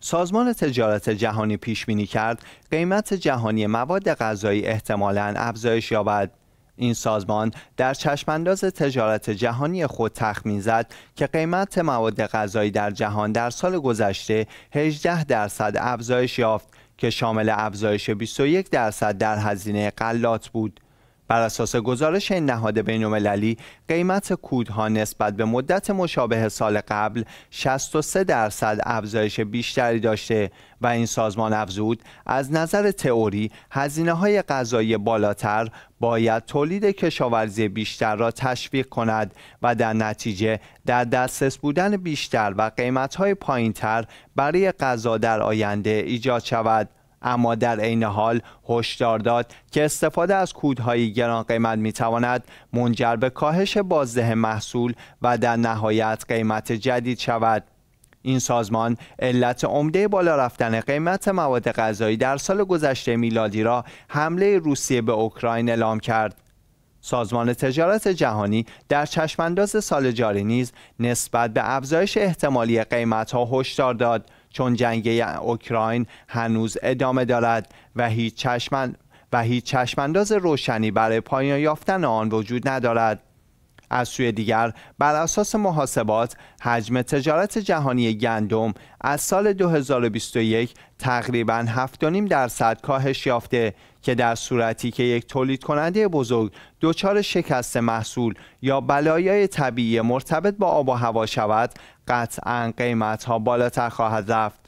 سازمان تجارت جهانی پیش بینی کرد قیمت جهانی مواد غذایی احتمالاً افزایش یابد این سازمان در چشمانداز تجارت جهانی خود تخمین زد که قیمت مواد غذایی در جهان در سال گذشته 18 درصد افزایش یافت که شامل افزایش 21 درصد در هزینه غلات بود بر اساس گزارش این نهاد بینالمللی قیمت کودها نسبت به مدت مشابه سال قبل 63 درصد افزایش بیشتری داشته و این سازمان افزود از نظر تئوری هزینه های غذایی بالاتر باید تولید کشاورزی بیشتر را تشویق کند و در نتیجه در دسترس بودن بیشتر و قیمت های پایین تر برای غذا در آینده ایجاد شود اما در عین حال هشدار داد که استفاده از کودهای گران قیمت می تواند منجر به کاهش بازده محصول و در نهایت قیمت جدید شود. این سازمان علت عمده بالا رفتن قیمت مواد غذایی در سال گذشته میلادی را حمله روسیه به اوکراین اعلام کرد. سازمان تجارت جهانی در چشمانداز سال جاری نیز نسبت به افزایش احتمالی قیمت ها هشدار داد چون جنگ اوکراین هنوز ادامه دارد و هیچ چشمن و هیچ چشمانداز روشنی برای پایان یافتن آن وجود ندارد از سوی دیگر بر اساس محاسبات حجم تجارت جهانی گندم از سال 2021 تقریبا 7.5 درصد کاهش یافته که در صورتی که یک تولید کننده بزرگ دچار شکست محصول یا بلایای طبیعی مرتبط با آب و هوا شود قطعا قیمت ها بالاتر خواهد رفت